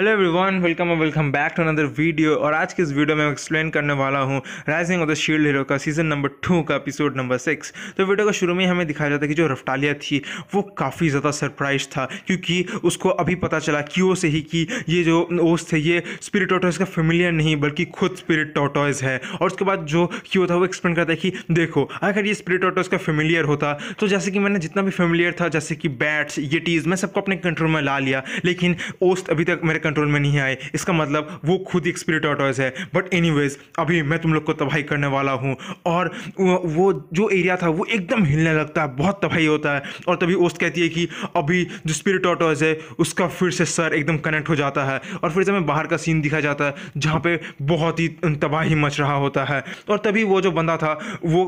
hello everyone welcome और welcome back to another video और आज की इस वीडियो में मैं एक्सप्लेन करने वाला हूँ rising of the shield hero का सीजन नंबर टू का एपिसोड नंबर सिक्स तो वीडियो का शुरू में हमें दिखाया जाता है कि जो रफ्तालिया थी वो काफ़ी ज़्यादा सरप्राइज था क्योंकि उसको अभी पता चला क्यों से ही कि ये जो ओस थे ये स्पिरिट टोटॉयज़ का फेमिलियर नहीं बल्कि खुद स्पिरिट टोटॉयज़ है और उसके बाद जो क्यों था वो एक्सप्लेन करता है कि देखो अगर ये स्पिरिट टोटॉयज़ का फेमिलियर होता तो जैसे कि मैंने जितना भी फेमिलियर था जैसे कि बैट्स ये टीज़ मैं सबको अपने कंट्रोल में ला लिया लेकिन ओस्त अभी तक मेरे कंट्रोल में नहीं आए इसका मतलब वो खुद एक स्पिरिट ऑटोज है बट एनी अभी मैं तुम लोग को तबाही करने वाला हूँ और वो जो एरिया था वो एकदम हिलने लगता है बहुत तबाही होता है और तभी ओस्त कहती है कि अभी जो स्पिरिट ऑटोज है उसका फिर से सर एकदम कनेक्ट हो जाता है और फिर से हमें बाहर का सीन दिखा जाता है जहाँ पे बहुत ही तबाही मच रहा होता है और तभी वो जो बंदा था वो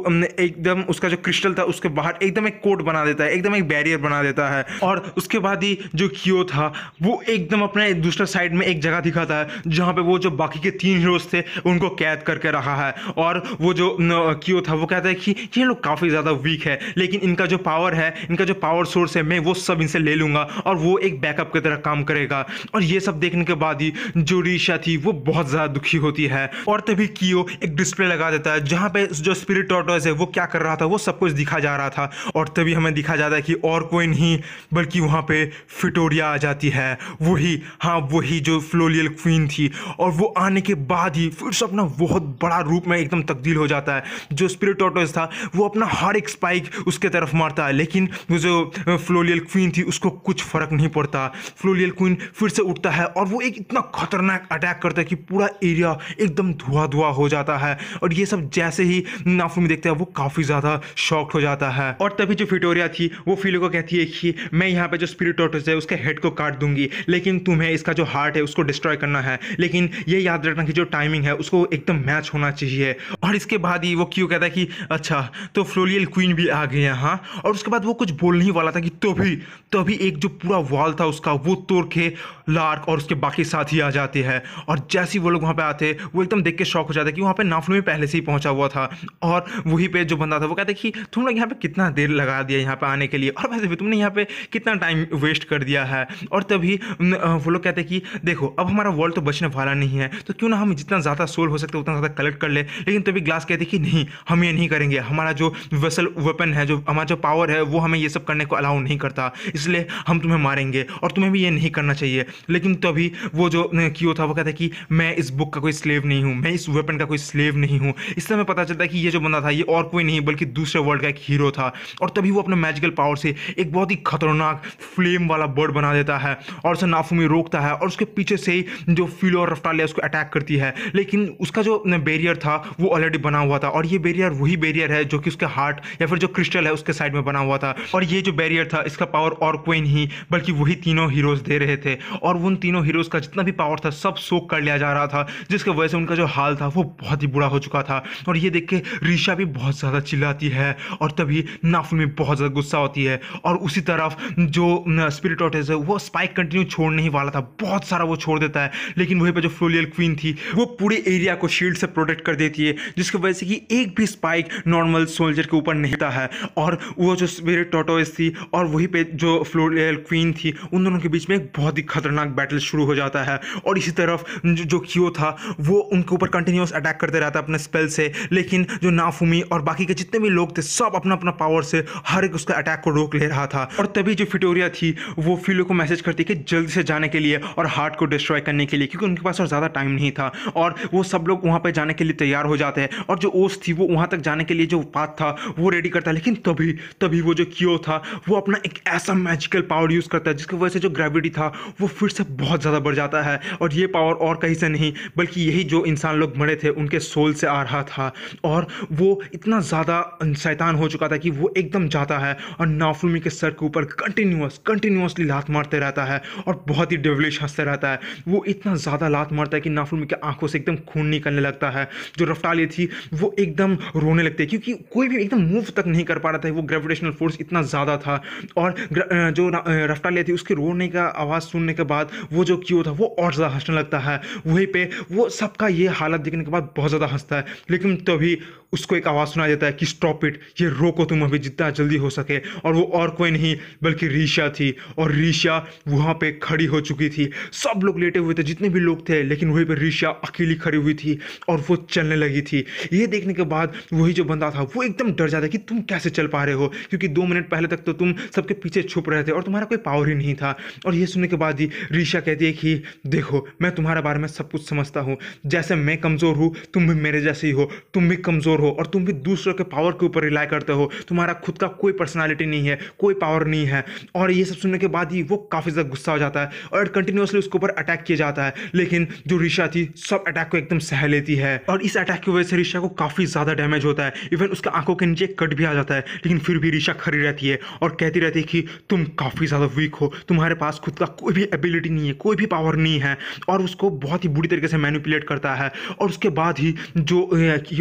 एकदम उसका जो क्रिस्टल था उसके बाहर एकदम एक कोट बना देता है एकदम एक बैरियर बना देता है और उसके बाद ही जो क्यो था वो एकदम अपने दूसरा साइड में एक जगह दिखाता है जहाँ पे वो जो बाकी के तीन हीरोज थे उनको कैद करके रखा है और वो जो क्यों था वो कहता है कि ये लोग काफ़ी ज़्यादा वीक है लेकिन इनका जो पावर है इनका जो पावर सोर्स है मैं वो सब इनसे ले लूँगा और वो एक बैकअप की तरह काम करेगा और ये सब देखने के बाद ही जो रीशा थी वो बहुत ज़्यादा दुखी होती है और तभी कियो एक डिस्प्ले लगा देता है जहाँ पे जो स्पिरिट टॉटर्स है वो क्या कर रहा था वो सब कुछ दिखा जा रहा था और तभी हमें दिखा जाता है कि और कोई नहीं बल्कि वहाँ पे फिटोरिया आ जाती है वही हाँ वही जो फ्लोलियल क्वीन थी और वो आने के बाद ही फिर से अपना बहुत बड़ा रूप में एकदम तब्दील हो जाता है जो स्पिरिट ऑटोस था वो अपना हर एक स्पाइक उसके तरफ मारता है लेकिन वो जो फ्लोलियल क्वीन थी उसको कुछ फ़र्क नहीं पड़ता फ्लोलियल क्वीन फिर से उठता है और वो एक इतना खतरनाक अटैक करता है कि पूरा एरिया एकदम धुआं धुआं हो जाता है और ये सब जैसे ही नाफू में देखते हैं वो काफ़ी ज़्यादा शॉक्ट हो जाता है और तभी जो फिटोरिया थी वो फिलो को कहती है कि मैं यहाँ पर जो स्पिरिट ऑटोस है उसके हेड को काट दूंगी लेकिन तुम्हें इसका जो जो हार्ट है उसको डिस्ट्रॉय करना है लेकिन ये याद रखना कि जो टाइमिंग है उसको एकदम मैच होना चाहिए और इसके बाद ही वो क्यों कहता है कि अच्छा तो फ्लोरियल क्वीन भी आ गई हाँ और उसके बाद वो कुछ बोलने ही वाला था कि तो भी तो एक जो पूरा वॉल था उसका वो तोड़ के लार्क और उसके बाकी साथ ही आ जाते हैं और जैसे ही वो लोग वहाँ पर आते वो एकदम देख के शौक हो जाता है कि वहाँ पर नाफलू में पहले से ही पहुँचा हुआ था और वही पे जो बंदा था वो कहता है कि तुम लोग यहाँ पर कितना देर लगा दिया यहाँ पर आने के लिए और वैसे भी तुमने यहाँ पर कितना टाइम वेस्ट कर दिया है और तभी वो लोग कहते हैं कि कि देखो अब हमारा वर्ल्ड तो बचने वाला नहीं है तो क्यों ना हम जितना ज़्यादा सोल हो सकता है उतना ज़्यादा कलेक्ट कर ले लेकिन तभी ग्लास कहते कि नहीं हम ये नहीं करेंगे हमारा जो वेसल वेपन है जो हमारा जो पावर है वो हमें ये सब करने को अलाउ नहीं करता इसलिए हम तुम्हें मारेंगे और तुम्हें भी ये नहीं करना चाहिए लेकिन तभी वो जो कियो था वो कहता कि मैं इस बुक का कोई स्लेव नहीं हूँ मैं इस वेपन का कोई स्लेव नहीं हूँ इससे हमें पता चलता है कि ये जो बंदा था ये और कोई नहीं बल्कि दूसरे वर्ल्ड का एक हीरो था और तभी वो अपने मैजिकल पावर से एक बहुत ही खतरनाक फ्लेम वाला बर्ड बना देता है और उसे नाफूमी रोकता है और उसके पीछे से ही जो फील और रफ्तार लिया उसको अटैक करती है लेकिन उसका जो बैरियर था वो ऑलरेडी बना हुआ था और ये बैरियर वही बैरियर है जो कि उसके हार्ट या फिर जो क्रिस्टल है उसके साइड में बना हुआ था और ये जो बैरियर था इसका पावर और कोई नहीं बल्कि वही तीनों हीरोज दे रहे थे और उन तीनों हीरोज का जितना भी पावर था सब सोख कर लिया जा रहा था जिसकी वजह से उनका जो हाल था वो बहुत ही बुरा हो चुका था और ये देख के रीशा भी बहुत ज़्यादा चिल्लाती है और तभी में बहुत ज़्यादा गुस्सा होती है और उसी तरफ जो स्पिरिट ऑटेज है वो स्पाइक कंटिन्यू छोड़ने ही वाला था बहुत बहुत सारा वो छोड़ देता है लेकिन वहीं पर जो फ्लोलियल क्वीन थी वो पूरे एरिया को शील्ड से प्रोटेक्ट कर देती है जिसकी वजह से कि एक भी स्पाइक नॉर्मल सोल्जर के ऊपर नहीं था है और वो जो स्पिरिट टोटोइस थी और वहीं पे जो फ्लोरियल क्वीन थी उन दोनों के बीच में एक बहुत ही खतरनाक बैटल शुरू हो जाता है और इसी तरफ जो, क्यो था वो उनके ऊपर कंटिन्यूस अटैक करते रहता है अपने स्पेल से लेकिन जो नाफूमी और बाकी के जितने भी लोग थे सब अपना अपना पावर से हर एक उसका अटैक को रोक ले रहा था और तभी जो फिटोरिया थी वो फिलो को मैसेज करती कि जल्दी से जाने के लिए और और हार्ट को डिस्ट्रॉय करने के लिए क्योंकि उनके पास और ज़्यादा टाइम नहीं था और वो सब लोग वहाँ पर जाने के लिए तैयार हो जाते हैं और जो ओस थी वो वहाँ तक जाने के लिए जो पाथ था वो रेडी करता है लेकिन तभी तभी वो जो क्यो था वो अपना एक ऐसा मैजिकल पावर यूज़ करता है जिसकी वजह से जो ग्रेविटी था वो फिर से बहुत ज़्यादा बढ़ जाता है और ये पावर और कहीं से नहीं बल्कि यही जो इंसान लोग मरे थे उनके सोल से आ रहा था और वो इतना ज़्यादा शैतान हो चुका था कि वो एकदम जाता है और नाफुलमी के सर के ऊपर कंटिन्यूस कंटिन्यूसली लात मारते रहता है और बहुत ही डेवलिश हंसते रहता है वो इतना ज़्यादा लात मारता है कि नाफुल की आंखों से एकदम खून निकलने लगता है जो रफ्तारी थी वो एकदम रोने लगती है क्योंकि कोई भी एकदम मूव तक नहीं कर पा रहा था वो ग्रेविटेशनल फोर्स इतना ज़्यादा था और जो रफ्तारी थी उसके रोने का आवाज़ सुनने के बाद वो जो क्यों था वो और ज़्यादा हंसने लगता है वहीं पर वो सबका ये हालत देखने के बाद बहुत ज़्यादा हंसता है लेकिन तभी उसको एक आवाज़ सुना जाता है कि स्टॉप इट ये रोको तुम अभी जितना जल्दी हो सके और वो और कोई नहीं बल्कि रीशा थी और रीशा वहाँ पे खड़ी हो चुकी थी सब लोग लेटे हुए थे जितने भी लोग थे लेकिन वहीं पर ऋषा अकेली खड़ी हुई थी और वो चलने लगी थी ये देखने के बाद वही जो बंदा था वो एकदम डर जाता कि तुम कैसे चल पा रहे हो क्योंकि दो मिनट पहले तक तो तुम सबके पीछे छुप रहे थे और तुम्हारा कोई पावर ही नहीं था और ये सुनने के बाद ही ऋषा कहती है कि देखो मैं तुम्हारे बारे में सब कुछ समझता हूँ जैसे मैं कमज़ोर हूँ तुम भी मेरे जैसे ही हो तुम भी कमज़ोर हो और तुम भी दूसरों के पावर के ऊपर रिलाई करते हो तुम्हारा खुद का कोई पर्सनैलिटी नहीं है कोई पावर नहीं है और ये सब सुनने के बाद ही वो काफ़ी ज़्यादा गुस्सा हो जाता है और कंटिन्यू कंटिन्यूसली उसके ऊपर अटैक किया जाता है लेकिन जो रिशा थी सब अटैक को एकदम सह लेती है और इस अटैक की वजह से रिशा को काफ़ी ज़्यादा डैमेज होता है इवन उसका आंखों के नीचे कट भी आ जाता है लेकिन फिर भी रिशा खड़ी रहती है और कहती रहती है कि तुम काफ़ी ज़्यादा वीक हो तुम्हारे पास खुद का कोई भी एबिलिटी नहीं है कोई भी पावर नहीं है और उसको बहुत ही बुरी तरीके से मैनिपुलेट करता है और उसके बाद ही जो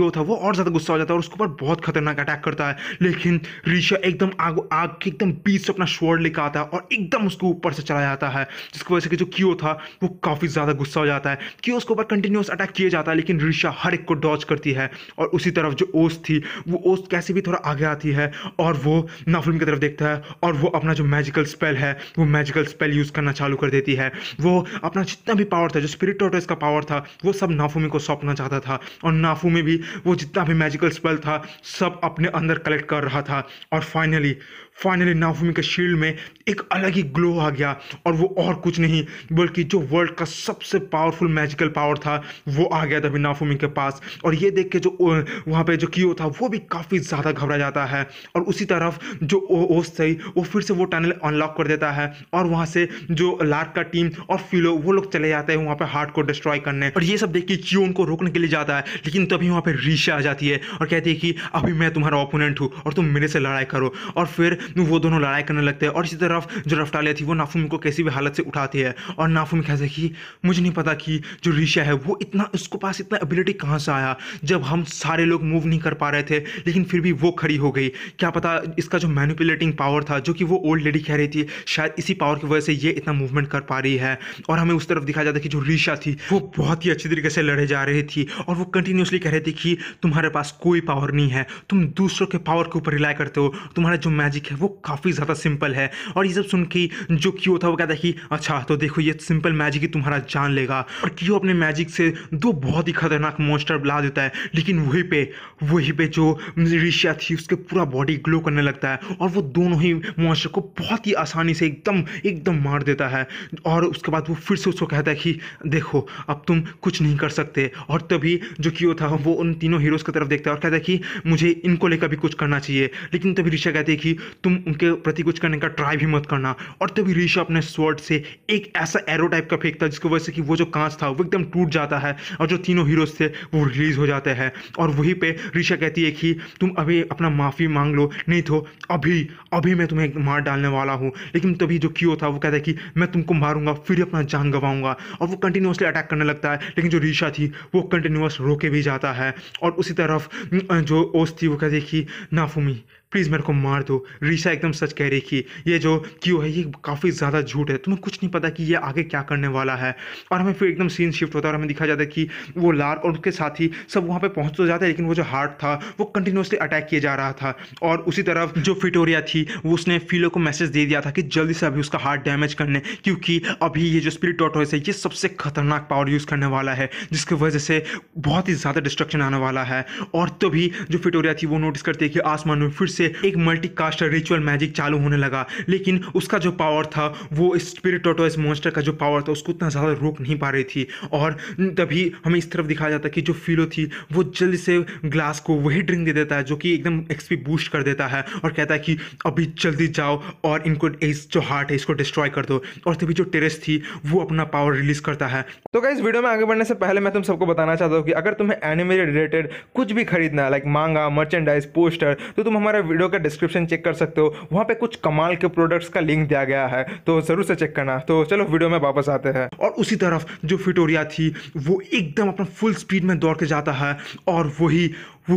यो था वो और ज़्यादा गुस्सा हो जाता है और उसके ऊपर बहुत खतरनाक अटैक करता है लेकिन रिशा एकदम आग आग के एकदम बीच से अपना शोर लेकर आता है और एकदम उसके ऊपर से चला जाता है जिसकी वजह से जो क्यों था वो काफ़ी ज़्यादा गुस्सा हो जाता है क्यों उसके ऊपर कंटिन्यूस अटैक किया जाता है लेकिन ऋषा हर एक को डॉच करती है और उसी तरफ जो ओस थी वो ओस कैसे भी थोड़ा आगे आती है और वो नाफिल्म की तरफ देखता है और वो अपना जो मैजिकल स्पेल है वो मैजिकल स्पेल यूज़ करना चालू कर देती है वो अपना जितना भी पावर था जो स्पिरिट टॉटर्स का पावर था वो सब नाफूमी को सौंपना चाहता था और नाफूमी भी वो जितना भी मैजिकल स्पेल था सब अपने अंदर कलेक्ट कर रहा था और फाइनली फाइनली नाफूमी के शील्ड में एक अलग ही ग्लो आ गया और वो और कुछ नहीं बल्कि जो वर्ल्ड का सबसे पावरफुल मैजिकल पावर था वो आ गया था नाफूमी के पास और ये देख के जो वहाँ पे जो कियो था वो भी काफ़ी ज़्यादा घबरा जाता है और उसी तरफ जो ओस थी वो फिर से वो टनल अनलॉक कर देता है और वहाँ से जो लार्क का टीम और फिलो वो लोग चले जाते हैं वहाँ पर हार्ट को डिस्ट्रॉय करने और ये सब देख के क्यों उनको रोकने के लिए जाता है लेकिन तभी वहाँ पर रीशा आ जाती है और कहती है कि अभी मैं तुम्हारा ओपोनेंट हूँ और तुम मेरे से लड़ाई करो और फिर वो दोनों लड़ाई करने लगते हैं और इसी तरफ जो रफ्तालिया थी वो नाफूम को कैसी भी हालत से उठाती है और नाफूम कहते कि मुझे नहीं पता कि जो रीशा है वो इतना उसको पास इतना एबिलिटी कहाँ से आया जब हम सारे लोग मूव नहीं कर पा रहे थे लेकिन फिर भी वो खड़ी हो गई क्या पता इसका जो मैनिपुलेटिंग पावर था जो कि वो ओल्ड लेडी कह रही थी शायद इसी पावर की वजह से ये इतना मूवमेंट कर पा रही है और हमें उस तरफ दिखाया जाता है कि जो रीशा थी वो बहुत ही अच्छी तरीके से लड़े जा रही थी और वो कंटिन्यूसली कह रही थी कि तुम्हारे पास कोई पावर नहीं है तुम दूसरों के पावर के ऊपर रिलाई करते हो तुम्हारा जो मैजिक है वो काफ़ी ज़्यादा सिंपल है और ये सब सुन के जो क्यू था वो कहता है कि अच्छा तो देखो ये सिंपल मैजिक ही तुम्हारा जान लेगा और क्यू अपने मैजिक से दो बहुत ही खतरनाक मोस्टर बुला देता है लेकिन वहीं पर वहीं पर जो रिशिया थी उसके पूरा बॉडी ग्लो करने लगता है और वो दोनों ही मोस्टर को बहुत ही आसानी से एकदम एकदम मार देता है और उसके बाद वो फिर से उसको कहता है कि देखो अब तुम कुछ नहीं कर सकते और तभी जो क्यों था वो उन तीनों हीरोज़ की तरफ देखता है और कहता है कि मुझे इनको लेकर भी कुछ करना चाहिए लेकिन तभी ऋषा कहती है कि तुम उनके प्रति कुछ करने का ट्राई भी मत करना और तभी ऋषि अपने स्वर्ड से एक ऐसा एरो टाइप का फेंकता है जिसकी वजह से कि वो जो कांच था वो एकदम टूट जाता है और जो तीनों हीरोज थे वो रिलीज हो जाते हैं और वहीं पे ऋषा कहती है कि तुम अभी अपना माफ़ी मांग लो नहीं तो अभी अभी मैं तुम्हें मार डालने वाला हूँ लेकिन तभी जो क्यों था वो कहता है कि मैं तुमको मारूंगा फिर अपना जान गंवाऊंगा और वो कंटिन्यूसली अटैक करने लगता है लेकिन जो ऋषा थी वो कंटिन्यूस रोके भी जाता है और उसी तरफ जो ओस थी वो कहती है कि नाफुमी प्लीज़ मेरे को मार दो रीशा एकदम सच कह रही थी ये जो क्यू है ये काफ़ी ज़्यादा झूठ है तुम्हें कुछ नहीं पता कि ये आगे क्या करने वाला है और हमें फिर एकदम सीन शिफ्ट होता है और हमें दिखा जाता है कि वो लार और उनके साथ ही सब वहाँ पर पहुँच तो जाता है लेकिन वो जो हार्ट था वो कंटिन्यूसली अटैक किया जा रहा था और उसी तरफ जो फिटोरिया थी वो उसने फीलो को मैसेज दे दिया था कि जल्दी से अभी उसका हार्ट डैमेज करने क्योंकि अभी ये जो स्पिरिट डॉटोस है ये सबसे खतरनाक पावर यूज़ करने वाला है जिसकी वजह से बहुत ही ज़्यादा डिस्ट्रक्शन आने वाला है और तभी जो फिटोरिया थी वो नोटिस करती है कि आसमान में फिर से से एक मल्टीकास्टर रिचुअल मैजिक चालू होने लगा लेकिन उसका जो पावर था वो स्पिरिट ऑटो इस मॉन्स्टर का जो पावर था उसको उतना ज़्यादा रोक नहीं पा रही थी और तभी हमें इस तरफ दिखाया जाता कि जो फीलो थी वो जल्दी से ग्लास को वही ड्रिंक दे देता है जो कि एकदम एक्सपी बूस्ट कर देता है और कहता है कि अभी जल्दी जाओ और इनको इस जो हार्ट है इसको डिस्ट्रॉय कर दो और तभी जो टेरेस थी वो अपना पावर रिलीज करता है तो क्या वीडियो में आगे बढ़ने से पहले मैं तुम सबको बताना चाहता हूँ कि अगर तुम्हें एनिमे रिलेटेड कुछ भी खरीदना है लाइक मांगा मर्चेंडाइज पोस्टर तो तुम हमारा वीडियो का डिस्क्रिप्शन चेक कर सकते हो वहाँ पे कुछ कमाल के प्रोडक्ट्स का लिंक दिया गया है तो ज़रूर से चेक करना तो चलो वीडियो में वापस आते हैं और उसी तरफ जो फिटोरिया थी वो एकदम अपना फुल स्पीड में दौड़ के जाता है और वही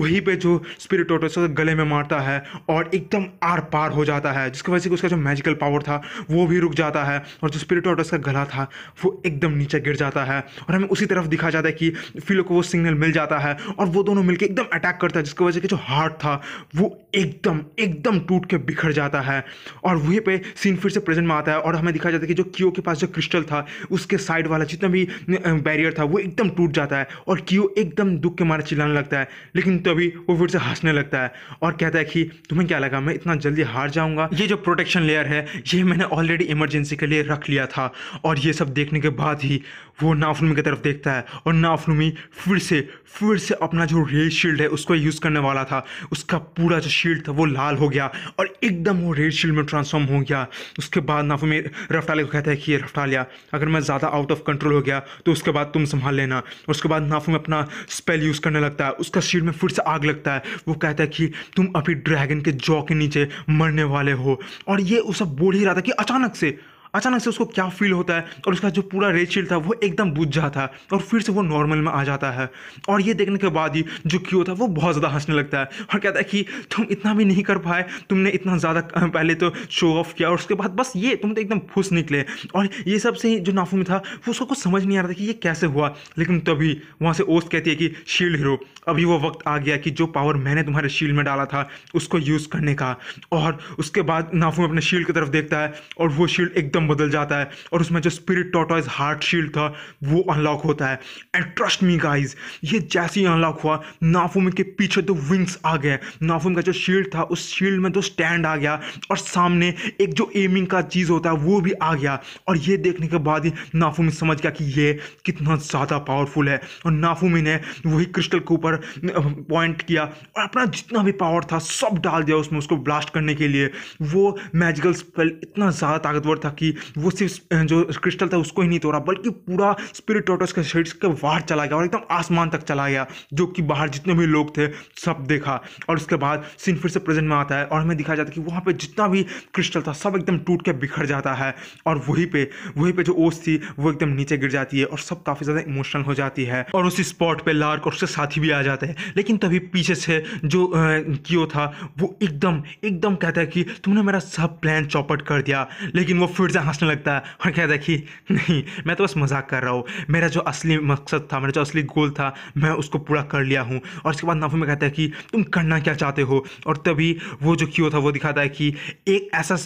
वहीं पे जो स्पिरिट ऑटो उसको गले में मारता है और एकदम आर पार हो जाता है जिसकी वजह से उसका जो मैजिकल पावर था वो भी रुक जाता है और जो स्पिरिट ऑटो उसका गला था वो एकदम नीचे गिर जाता है और हमें उसी तरफ दिखा जाता है कि फिलो को वो सिग्नल मिल जाता है और वो दोनों मिलकर एकदम अटैक करता है जिसकी वजह से जो हार्ट था वो एकदम एकदम टूट के बिखर जाता है और वहीं पर सीन फिर से प्रेजेंट में आता है और हमें दिखा जाता है कि जो क्यू के पास जो क्रिस्टल था उसके साइड वाला जितना भी बैरियर था वो एकदम टूट जाता है और क्यू एकदम दुख के मारे चिल्लाने लगता है लेकिन तभी तो वो फिर से हंसने लगता है और कहता है कि तुम्हें क्या लगा मैं इतना जल्दी हार जाऊंगा ये जो प्रोटेक्शन लेयर है ये मैंने ऑलरेडी इमरजेंसी के लिए रख लिया था और ये सब देखने के बाद ही वो नाफनुमी की तरफ देखता है और नाफनुमी फिर से फिर से अपना जो रेड शील्ड है उसको यूज़ करने वाला था उसका पूरा जो शील्ड था वो लाल हो गया और एकदम वो रेड शील्ड में ट्रांसफॉर्म हो गया उसके बाद नाफनुमी रफ्तालिया को कहता है कि ये रफ्तालिया अगर मैं ज़्यादा आउट ऑफ कंट्रोल हो गया तो उसके बाद तुम संभाल लेना उसके बाद नाफनुमी अपना स्पेल यूज़ करने लगता है उसका शील्ड में फिर से आग लगता है वो कहता है कि तुम अभी ड्रैगन के जॉ के नीचे मरने वाले हो और ये सब बोल ही रहा था कि अचानक से अचानक से उसको क्या फील होता है और उसका जो पूरा रेचिल था वो एकदम बुझ जाता है और फिर से वो नॉर्मल में आ जाता है और ये देखने के बाद ही जो क्यू था वो बहुत ज़्यादा हंसने लगता है और कहता है कि तुम इतना भी नहीं कर पाए तुमने इतना ज़्यादा पहले तो शो ऑफ किया और उसके बाद बस ये तुम तो एकदम फुस निकले और ये सब से जो में था वो उसको कुछ समझ नहीं आ रहा था कि ये कैसे हुआ लेकिन तभी वहाँ से ओस कहती है कि शील्ड हीरो अभी वो वक्त आ गया कि जो पावर मैंने तुम्हारे शील्ड में डाला था उसको यूज़ करने का और उसके बाद नाफूमी अपने शील्ड की तरफ देखता है और वो शील्ड एकदम एकदम बदल जाता है और उसमें जो स्पिरिट टोटॉइज हार्ट शील्ड था वो अनलॉक होता है एंड ट्रस्ट मी गाइज ये जैसे ही अनलॉक हुआ नाफूम के पीछे दो तो विंग्स आ गए नाफूम का जो शील्ड था उस शील्ड में दो तो स्टैंड आ गया और सामने एक जो एमिंग का चीज़ होता है वो भी आ गया और ये देखने के बाद ही नाफूम समझ गया कि ये कितना ज़्यादा पावरफुल है और नाफूम ने वही क्रिस्टल के ऊपर पॉइंट किया और अपना जितना भी पावर था सब डाल दिया उसमें उसको ब्लास्ट करने के लिए वो मैजिकल स्पेल इतना ज़्यादा ताकतवर था कि वो सिर्फ जो क्रिस्टल था उसको ही नहीं तोड़ा बल्कि पूरा स्पिरिट टोटस के शरीर के बाहर चला गया और एकदम आसमान तक चला गया जो कि बाहर जितने भी लोग थे सब देखा और उसके बाद सीन फिर से प्रेजेंट में आता है और हमें दिखाया जाता है कि वहाँ पर जितना भी क्रिस्टल था सब एकदम टूट के बिखर जाता है और वहीं पर वहीं पर जो ओस थी वो एकदम नीचे गिर जाती है और सब काफ़ी ज़्यादा इमोशनल हो जाती है और उसी स्पॉट पर लार्क और उसके साथी भी आ जाते हैं लेकिन तभी पीछे से जो कियो था वो एकदम एकदम कहता है कि तुमने मेरा सब प्लान चौपट कर दिया लेकिन वो फिर से हंसने लगता है और क्या देखी कि नहीं मैं तो बस मजाक कर रहा हूँ मेरा जो असली मकसद था मेरा जो असली गोल था मैं उसको पूरा कर लिया हूँ और इसके बाद नाफू में कहता है कि तुम करना क्या चाहते हो और तभी वो जो क्यों था वो दिखाता है कि एक ऐसा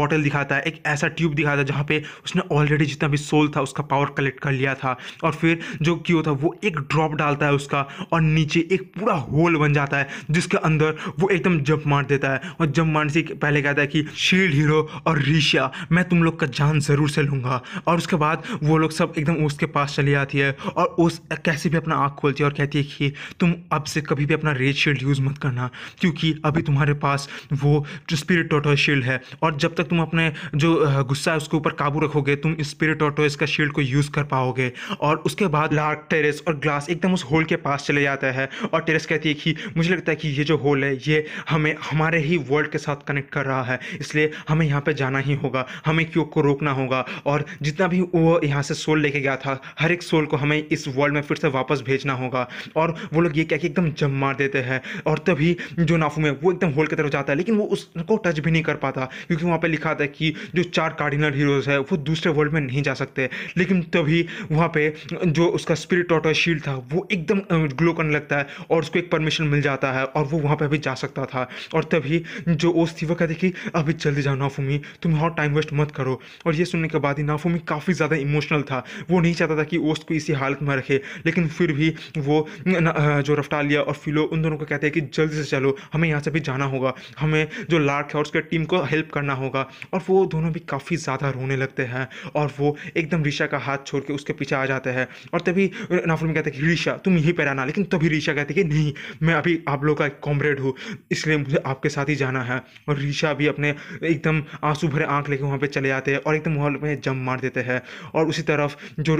बॉटल दिखाता है एक ऐसा ट्यूब दिखाता है जहाँ पे उसने ऑलरेडी जितना भी सोल था उसका पावर कलेक्ट कर लिया था और फिर जो क्यों था वो एक ड्रॉप डालता है उसका और नीचे एक पूरा होल बन जाता है जिसके अंदर वो एकदम जंप मार देता है और जंप मारने से पहले कहता है कि शील्ड हीरो और रीशा मैं तुम लोग लोग का जान ज़रूर से लूँगा और उसके बाद वो लोग सब एकदम उसके पास चली आती है और उस कैसे भी अपना आँख खोलती है और कहती है कि तुम अब से कभी भी अपना रेड शील्ड यूज़ मत करना क्योंकि अभी तुम्हारे पास वो जो स्पिरिट टोटो शील्ड है और जब तक तुम अपने जो गुस्सा है उसके ऊपर काबू रखोगे तुम स्पिरिट टोटो इसका शील्ड को यूज़ कर पाओगे और उसके बाद लार्क टेरेस और ग्लास एकदम उस होल के पास चले जाता है और टेरेस कहती है कि मुझे लगता है कि ये जो होल है ये हमें हमारे ही वर्ल्ड के साथ कनेक्ट कर रहा है इसलिए हमें यहाँ पर जाना ही होगा हमें उपयोग को रोकना होगा और जितना भी वो यहाँ से सोल लेके गया था हर एक सोल को हमें इस वर्ल्ड में फिर से वापस भेजना होगा और वो लोग ये कह के एकदम जम मार देते हैं और तभी जो नाफू में वो एकदम होल की तरफ जाता है लेकिन वो उसको टच भी नहीं कर पाता क्योंकि वहाँ पर लिखा था कि जो चार कार्डिनल हीरोज़ है वो दूसरे वर्ल्ड में नहीं जा सकते लेकिन तभी वहाँ पर जो उसका स्पिरिट ऑटो शील्ड था वो एकदम ग्लो करने लगता है और उसको एक परमिशन मिल जाता है और वो वहाँ पर भी जा सकता था और तभी जो ओस थी वो कहती कि अभी जल्दी जाओ नाफूमी तुम और टाइम वेस्ट मत करो करो और ये सुनने के बाद ही नाफूमी काफ़ी ज़्यादा इमोशनल था वो नहीं चाहता था कि ओस्त को इसी हालत में रखे लेकिन फिर भी वो जो रफ्तालिया और फिलो उन दोनों को कहते हैं कि जल्दी से चलो हमें यहाँ से भी जाना होगा हमें जो लार्क है और उसके टीम को हेल्प करना होगा और वो दोनों भी काफ़ी ज़्यादा रोने लगते हैं और वो एकदम रिशा का हाथ छोड़ के उसके पीछे आ जाते हैं और तभी नाफूमी कहते हैं कि रिशा तुम यहीं पर आना लेकिन तभी रिशा कहते कि नहीं मैं अभी आप लोग का कॉमरेड हूँ इसलिए मुझे आपके साथ ही जाना है और रिशा भी अपने एकदम आंसू भरे आँख लेके वहाँ पर चले आते हैं और एकदम हॉल में जम मार देते हैं और उसी तरफ जो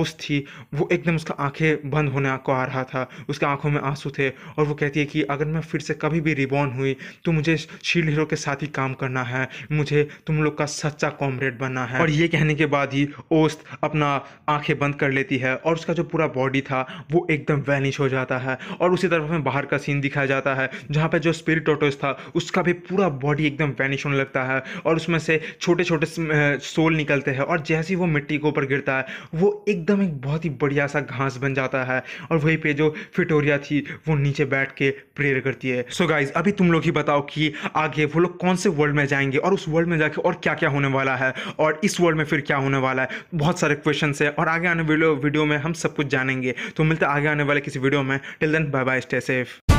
ओस थी वो एकदम उसका आंखें बंद होने को आ रहा था उसके आंखों में आंसू थे और वो कहती है कि अगर मैं फिर से कभी भी रिबॉर्न हुई तो मुझे शील्ड हीरो के साथ ही काम करना है मुझे तुम लोग का सच्चा कॉमरेड बनना है और ये कहने के बाद ही ओस्त अपना आंखें बंद कर लेती है और उसका जो पूरा बॉडी था वो एकदम वैनिश हो जाता है और उसी तरफ हमें बाहर का सीन दिखाया जाता है जहाँ पर जो स्पिरिट ऑटोस था उसका भी पूरा बॉडी एकदम वैनिश होने लगता है और उसमें से छोटे छोटे सोल निकलते हैं और जैसे ही वो मिट्टी के ऊपर गिरता है वो एकदम एक बहुत ही बढ़िया सा घास बन जाता है और वहीं पे जो फिटोरिया थी वो नीचे बैठ के प्रेयर करती है सो so गाइज अभी तुम लोग ही बताओ कि आगे वो लोग कौन से वर्ल्ड में जाएंगे और उस वर्ल्ड में जाके और क्या क्या होने वाला है और इस वर्ल्ड में फिर क्या होने वाला है बहुत सारे क्वेश्चन है और आगे आने वीडियो वीडियो में हम सब कुछ जानेंगे तो मिलते आगे आने वाले किसी वीडियो में till then bye bye stay safe